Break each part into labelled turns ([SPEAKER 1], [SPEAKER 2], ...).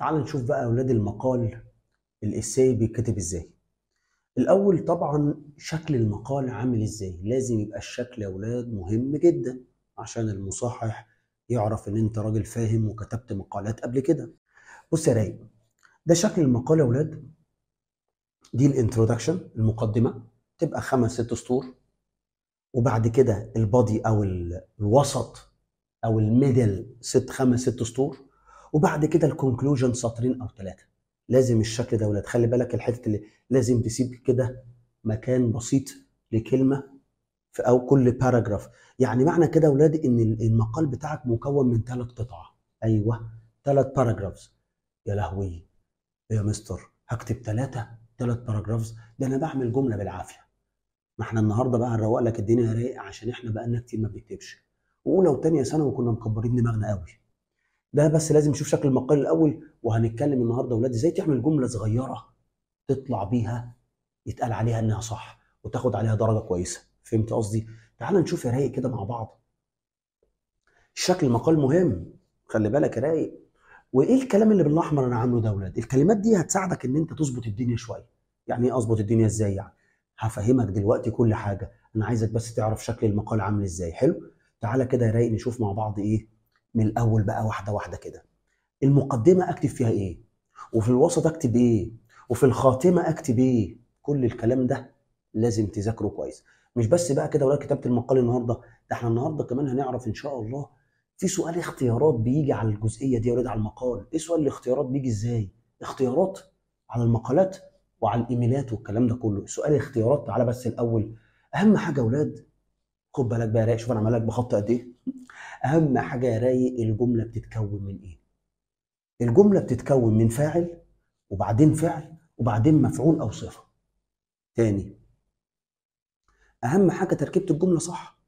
[SPEAKER 1] تعال نشوف بقى اولاد المقال الاساي بيتكتب ازاي الاول طبعا شكل المقال عامل ازاي لازم يبقى الشكل يا اولاد مهم جدا عشان المصحح يعرف ان انت راجل فاهم وكتبت مقالات قبل كده بص يا رايق ده شكل المقال يا اولاد دي الانترودكشن المقدمه تبقى خمس ست سطور وبعد كده البادي او الوسط او الميدل ست خمس ست سطور وبعد كده الكونكلوجن سطرين او ثلاثه لازم الشكل ده ولاد خلي بالك الحته اللي لازم تسيب كده مكان بسيط لكلمه في او كل باراجراف يعني معنى كده يا ولاد ان المقال بتاعك مكون من ثلاث قطع ايوه ثلاث باراجرافز يا لهوي يا مستر هكتب ثلاثه ثلاث باراجرافز ده انا بعمل جمله بالعافيه ما احنا النهارده بقى هنروق لك الدنيا رايق عشان احنا بقى لنا كتير ما بنكتبش واولى وثانيه ثانوي كنا مكبرين دماغنا قوي ده بس لازم نشوف شكل المقال الاول وهنتكلم النهارده ولاد ازاي تعمل جمله صغيره تطلع بيها يتقال عليها انها صح وتاخد عليها درجه كويسه فهمت قصدي تعال نشوف يا رايق كده مع بعض شكل المقال مهم خلي بالك يا رايق وايه الكلام اللي بالاحمر انا عامله ده ولاد الكلمات دي هتساعدك ان انت تظبط الدنيا شويه يعني ايه اظبط الدنيا ازاي يعني هفهمك دلوقتي كل حاجه انا عايزك بس تعرف شكل المقال عامل ازاي حلو تعالى كده يا رايق نشوف مع بعض ايه من الاول بقى واحده واحده كده المقدمه اكتب فيها ايه وفي الوسط اكتب ايه وفي الخاتمه اكتب ايه كل الكلام ده لازم تذاكره كويس مش بس بقى كده ولا كتابه المقال النهارده ده احنا النهارده كمان هنعرف ان شاء الله في سؤال اختيارات بيجي على الجزئيه دي يا على المقال ايه سؤال الاختيارات بيجي ازاي اختيارات على المقالات وعلى الايميلات والكلام ده كله سؤال اختيارات على بس الاول اهم حاجه يا اولاد خد بالك بقى شوف انا عمال لك بخط قد ايه اهم حاجه يا رايق الجمله بتتكون من ايه الجمله بتتكون من فاعل وبعدين فعل وبعدين مفعول او صفه تاني اهم حاجه تركيبه الجمله صح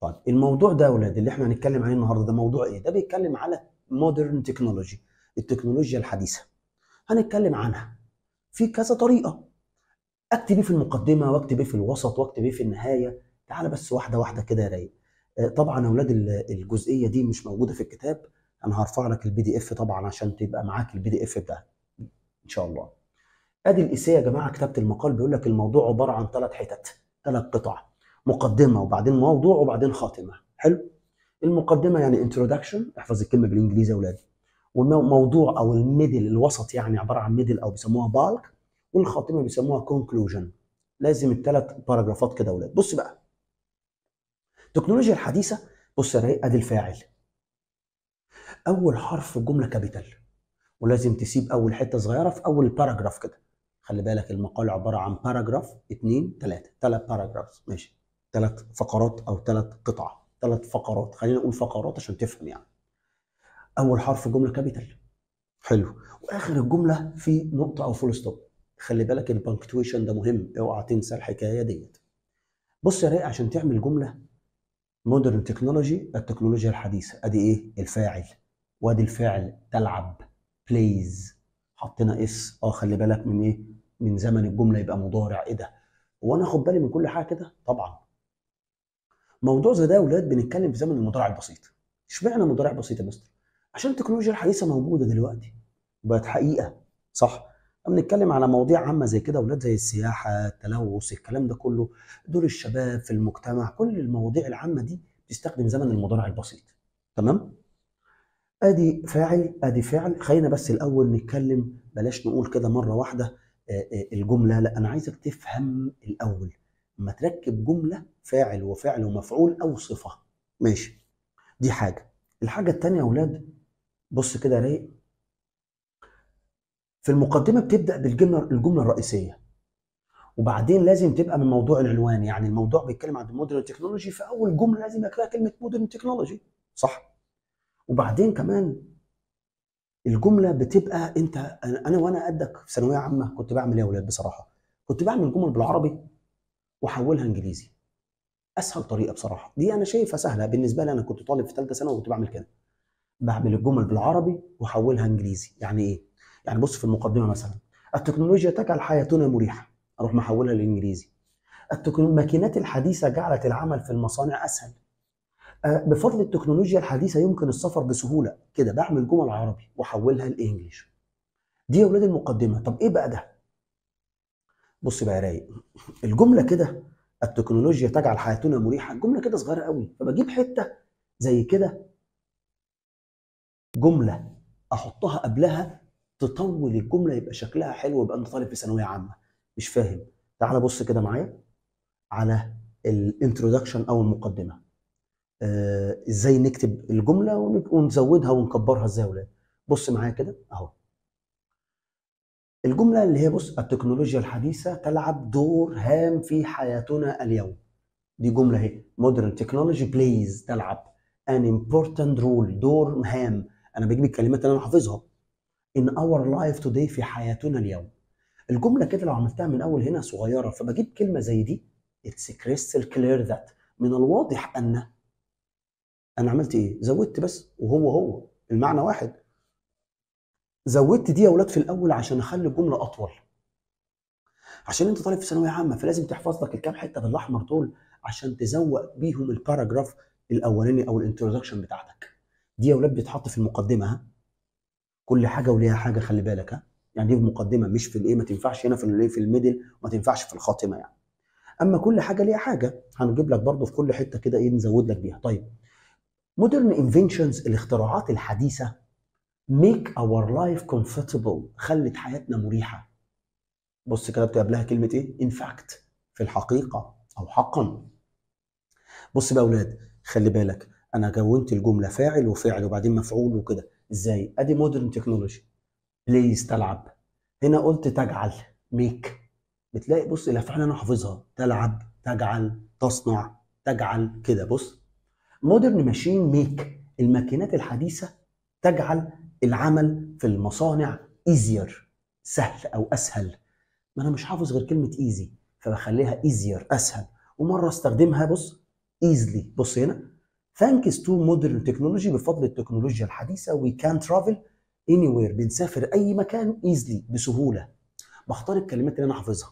[SPEAKER 1] طيب الموضوع ده يا ولاد اللي احنا هنتكلم عليه النهارده ده موضوع ايه ده بيتكلم على مودرن تكنولوجي التكنولوجيا الحديثه هنتكلم عنها في كذا طريقه اكتب ايه في المقدمه واكتب ايه في الوسط واكتب ايه في النهايه تعال بس واحده واحده كده يا رايق طبعا يا اولاد الجزئيه دي مش موجوده في الكتاب انا هرفع لك البي دي اف طبعا عشان تبقى معاك البي دي اف بتاع ان شاء الله ادي الاسيه يا جماعه كتابه المقال بيقول لك الموضوع عباره عن ثلاث حتت ثلاث قطع مقدمه وبعدين موضوع وبعدين خاتمه حلو المقدمه يعني انتروداكشن احفظ الكلمه بالانجليزي يا اولاد والموضوع او الميدل الوسط يعني عباره عن ميدل او بيسموها بالك والخاتمه بيسموها كونكلوجن لازم الثلاث باراجرافات كده يا اولاد بص بقى التكنولوجيا الحديثه بص يا ادي الفاعل اول حرف في الجمله كابيتال ولازم تسيب اول حته صغيره في اول باراجراف كده خلي بالك المقال عباره عن باراجراف اثنين ثلاثه ثلاث باراجراف ماشي ثلاث فقرات او ثلاث قطع ثلاث فقرات خلينا نقول فقرات عشان تفهم يعني اول حرف في الجمله كابيتال حلو واخر الجمله في نقطه او فول ستوب خلي بالك البنكتويشن ده مهم اوعى تنسى الحكايه ديت بص يا رايق عشان تعمل جمله مودرن تكنولوجي التكنولوجيا الحديثه ادي ايه الفاعل وادي الفعل تلعب بلايز حطينا اس اه خلي بالك من ايه من زمن الجمله يبقى مضارع ايه ده هو انا اخد بالي من كل حاجه كده طبعا موضوع زي ده يا اولاد بنتكلم في زمن المضارع البسيط اشمعنى مضارع بسيط يا مستر عشان التكنولوجيا الحديثه موجوده دلوقتي وبقت حقيقه صح بنتكلم على مواضيع عامه زي كده اولاد زي السياحه التلوث الكلام ده كله دور الشباب في المجتمع كل المواضيع العامه دي بتستخدم زمن المضارع البسيط تمام ادي فاعل ادي فعل خلينا بس الاول نتكلم بلاش نقول كده مره واحده آه، آه، الجمله لا انا عايزك تفهم الاول اما تركب جمله فاعل وفعل ومفعول او صفه ماشي دي حاجه الحاجه الثانيه يا اولاد بص كده رايق في المقدمه بتبدا بالجمله الجمله الرئيسيه وبعدين لازم تبقى من موضوع العنوان يعني الموضوع بيتكلم عن مودرن تكنولوجي فاول جمله لازم يبقى كلمه مودرن تكنولوجي صح وبعدين كمان الجمله بتبقى انت انا وانا قدك في ثانويه عامه كنت بعمل ايه يا أولاد بصراحه كنت بعمل جمل بالعربي واحولها انجليزي اسهل طريقه بصراحه دي انا شايفها سهله بالنسبه لي انا كنت طالب في ثالثه ثانوي وكنت بعمل كده بعمل الجمل بالعربي واحولها انجليزي يعني ايه يعني بص في المقدمه مثلا التكنولوجيا تجعل حياتنا مريحه اروح محولها للانجليزي الماكينات الحديثه جعلت العمل في المصانع اسهل آه، بفضل التكنولوجيا الحديثه يمكن السفر بسهوله كده بعمل جمل عربي واحولها للانجليش دي يا ولاد المقدمه طب ايه بقى ده بص بقى يا رايق الجمله كده التكنولوجيا تجعل حياتنا مريحه الجمله كده صغيره قوي فبجيب حته زي كده جمله احطها قبلها تطول الجمله يبقى شكلها حلو يبقى انت طالب في ثانويه عامه مش فاهم تعال بص كده معايا على الانترودكشن او المقدمه آه ازاي نكتب الجمله ونزودها ونكبرها ازاي يا ولاد بص معايا كده اهو الجمله اللي هي بص التكنولوجيا الحديثه تلعب دور هام في حياتنا اليوم دي جمله اهي مودرن تكنولوجي بليز تلعب ان امبورتنت رول دور هام انا بجيب الكلمات اللي انا حافظها in our life today في حياتنا اليوم الجمله كده لو عملتها من اول هنا صغيره فبجيب كلمه زي دي اتس crystal clear that من الواضح ان انا عملت ايه زودت بس وهو هو المعنى واحد زودت دي يا اولاد في الاول عشان اخلي الجمله اطول عشان انت طالب في ثانويه عامه فلازم تحفظ لك الكام حته بالاحمر دول عشان تزوق بيهم الباراجراف الاولاني او الانترودكشن بتاعتك دي يا اولاد بيتحط في المقدمه ها كل حاجه وليها حاجه خلي بالك ها يعني دي في مقدمه مش في الايه ما تنفعش هنا في في الميدل وما تنفعش في الخاتمه يعني اما كل حاجه ليها حاجه هنجيب لك برضو في كل حته كده ايه نزود لك بيها طيب مودرن انفنشنز الاختراعات الحديثه ميك اور لايف كومفورتبل خلت حياتنا مريحه بص كده قبلها كلمه ايه ان فاكت في الحقيقه او حقا بص بقى يا اولاد خلي بالك انا كونت الجمله فاعل وفعل وبعدين مفعول وكده ازاي ادي مودرن تكنولوجي بليز تلعب هنا قلت تجعل ميك بتلاقي بص الافعال انا حافظها تلعب تجعل تصنع تجعل كده بص مودرن ماشين ميك الماكينات الحديثه تجعل العمل في المصانع ايزير سهل او اسهل ما انا مش حافظ غير كلمه ايزي فبخليها ايزير اسهل ومره استخدمها بص ايزلي بص هنا ثانكس تو مودرن تكنولوجي بفضل التكنولوجيا الحديثه وي كان ترافل اني وير بنسافر اي مكان ايزلي بسهوله بختار الكلمات اللي انا حافظها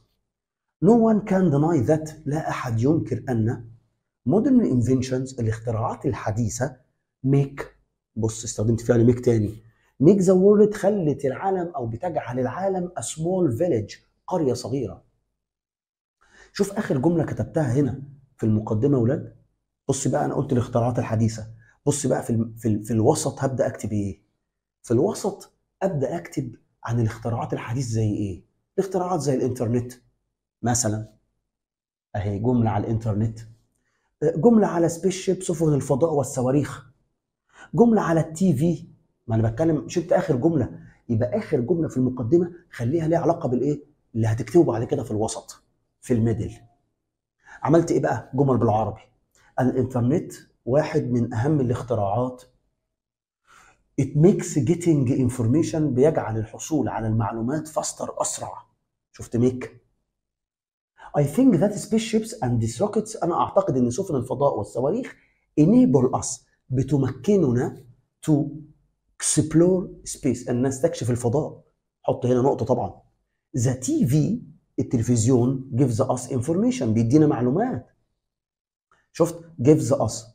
[SPEAKER 1] نو وان كان ديناي ذات لا احد ينكر ان مودرن انفنشنز الاختراعات الحديثه ميك بص استخدمت فعل ميك تاني ميك ذا وورلد خلت العالم او بتجعل العالم ا سمول فيليج قريه صغيره شوف اخر جمله كتبتها هنا في المقدمه ولاد بص بقى انا قلت الاختراعات الحديثه بص بقى في في, في الوسط هبدا اكتب ايه في الوسط ابدا اكتب عن الاختراعات الحديثه زي ايه اختراعات زي الانترنت مثلا اهي جمله على الانترنت أه، جمله على سبيس شيب سفن الفضاء والصواريخ جمله على التي في ما انا بتكلم شفت اخر جمله يبقى اخر جمله في المقدمه خليها ليها علاقه بالايه اللي هتكتبه بعد كده في الوسط في الميدل عملت ايه بقى جمل بالعربي الانترنت واحد من اهم الاختراعات it makes getting information بيجعل الحصول على المعلومات فاستر اسرع شفت ميك I think that spaceships and these rockets أنا أعتقد أن سفن الفضاء والصواريخ enable us بتمكننا to explore space أن نستكشف الفضاء حط هنا نقطة طبعا the TV التلفزيون gives us information بيدينا معلومات شفت جيفز اس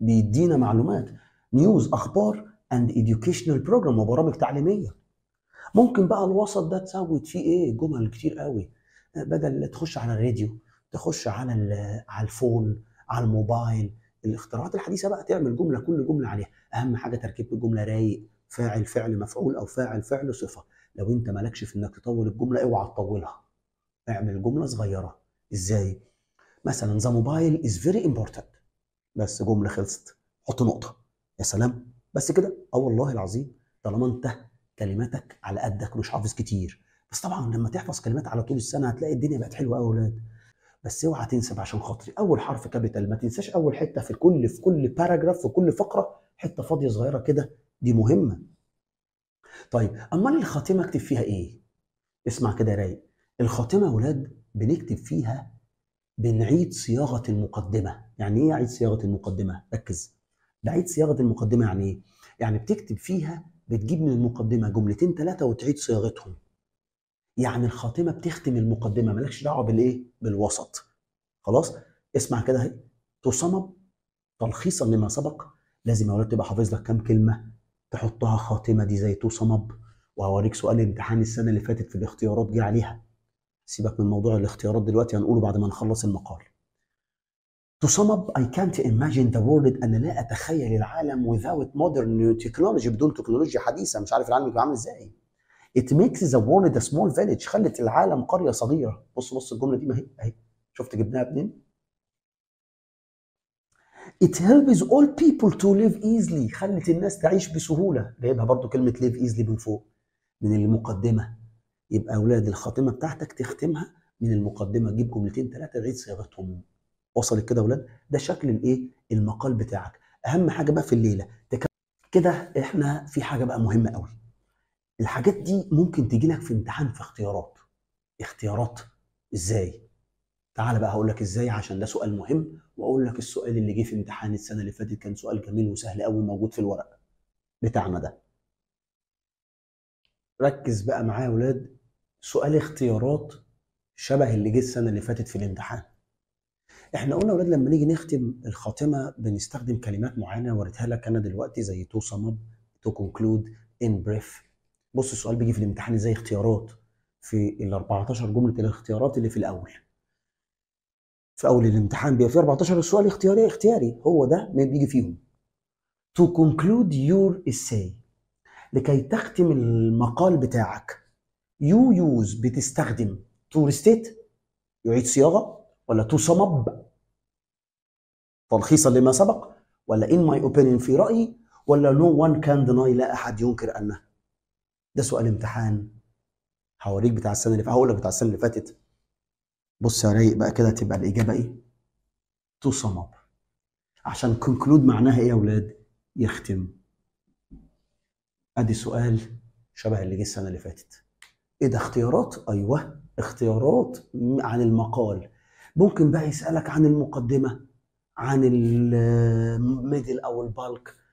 [SPEAKER 1] بيدينا معلومات نيوز اخبار اند educational بروجرام وبرامج تعليميه ممكن بقى الوسط ده تزود فيه ايه جمل كتير قوي آه، بدل تخش على الراديو تخش على على الفون على الموبايل الاختراعات الحديثه بقى تعمل جمله كل جمله عليها اهم حاجه تركيب الجمله رايق فاعل فعل مفعول او فاعل فعل صفه لو انت مالكش في انك تطول الجمله اوعى تطولها اعمل جمله صغيره ازاي مثلا ذا موبايل از فيري امبورتنت بس جمله خلصت حط نقطه يا سلام بس كده اه والله العظيم طالما انت كلماتك على قدك مش حافظ كتير بس طبعا لما تحفظ كلمات على طول السنه هتلاقي الدنيا بقت حلوه قوي يا اولاد بس اوعى تنسب عشان خاطري اول حرف كابيتال ما تنساش اول حته في كل في كل باراجراف في كل فقره حته فاضيه صغيره كده دي مهمه طيب امال الخاتمه اكتب فيها ايه اسمع كده رايق الخاتمه يا اولاد بنكتب فيها بنعيد صياغه المقدمه يعني ايه اعيد صياغه المقدمه ركز بعيد صياغه المقدمه يعني ايه يعني بتكتب فيها بتجيب من المقدمه جملتين ثلاثه وتعيد صياغتهم يعني الخاتمه بتختم المقدمه مالكش دعوه بالايه بالوسط خلاص اسمع كده اهي تصمم تلخيصا لما سبق لازم يا ولاد تبقى حافظ لك كام كلمه تحطها خاتمه دي زي تصمم وهوريك سؤال امتحان السنه اللي فاتت في الاختيارات جه عليها سيبك من موضوع الاختيارات دلوقتي هنقوله بعد ما نخلص المقال To sum up, I can't imagine the world أنا لا أتخيل العالم without modern technology بدون تكنولوجيا حديثة مش عارف العالم يبقى عامل إزاي. It makes the world a small village خلت العالم قرية صغيرة. بص بص الجملة دي ما هي أهي شفت جبناها منين؟ It helps all people to live easily خلت الناس تعيش بسهولة جايبها برضو كلمة live easily من فوق من المقدمة يبقى اولاد الخاتمه بتاعتك تختمها من المقدمه تجيب جملتين ثلاثه تعيد صياغتهم وصلت كده اولاد ده شكل الايه المقال بتاعك اهم حاجه بقى في الليله كده احنا في حاجه بقى مهمه قوي الحاجات دي ممكن تيجي لك في امتحان في اختيارات اختيارات ازاي تعال بقى هقول لك ازاي عشان ده سؤال مهم واقول لك السؤال اللي جه في امتحان السنه اللي فاتت كان سؤال جميل وسهل قوي موجود في الورق بتاعنا ده ركز بقى معايا يا اولاد سؤال اختيارات شبه اللي جه السنه اللي فاتت في الامتحان احنا قلنا اولاد لما نيجي نختم الخاتمه بنستخدم كلمات معينه وريتها لك انا دلوقتي زي تو سم اب تو كونكلود ان بريف بص السؤال بيجي في الامتحان ازاي اختيارات في ال 14 جمله الاختيارات اللي في الاول في اول الامتحان بيبقى في 14 سؤال اختياري اختياري هو ده ما بيجي فيهم تو كونكلود يور essay لكي تختم المقال بتاعك يو يوز بتستخدم تو ريستيت يعيد صياغه ولا تو سم اب تلخيصا لما سبق ولا ان ماي اوبينيون في رايي ولا نو وان كان ديناي لا احد ينكر انه ده سؤال امتحان هوريك بتاع السنه اللي فاتت هقول لك بتاع السنه اللي فاتت بص يا رايق بقى كده تبقى الاجابه ايه تو سم اب عشان كونكلود معناها ايه يا اولاد يختم ادي سؤال شبه اللي جه السنه اللي فاتت ايه ده اختيارات ايوه اختيارات عن المقال ممكن بقى يسالك عن المقدمه عن الميدل او البالك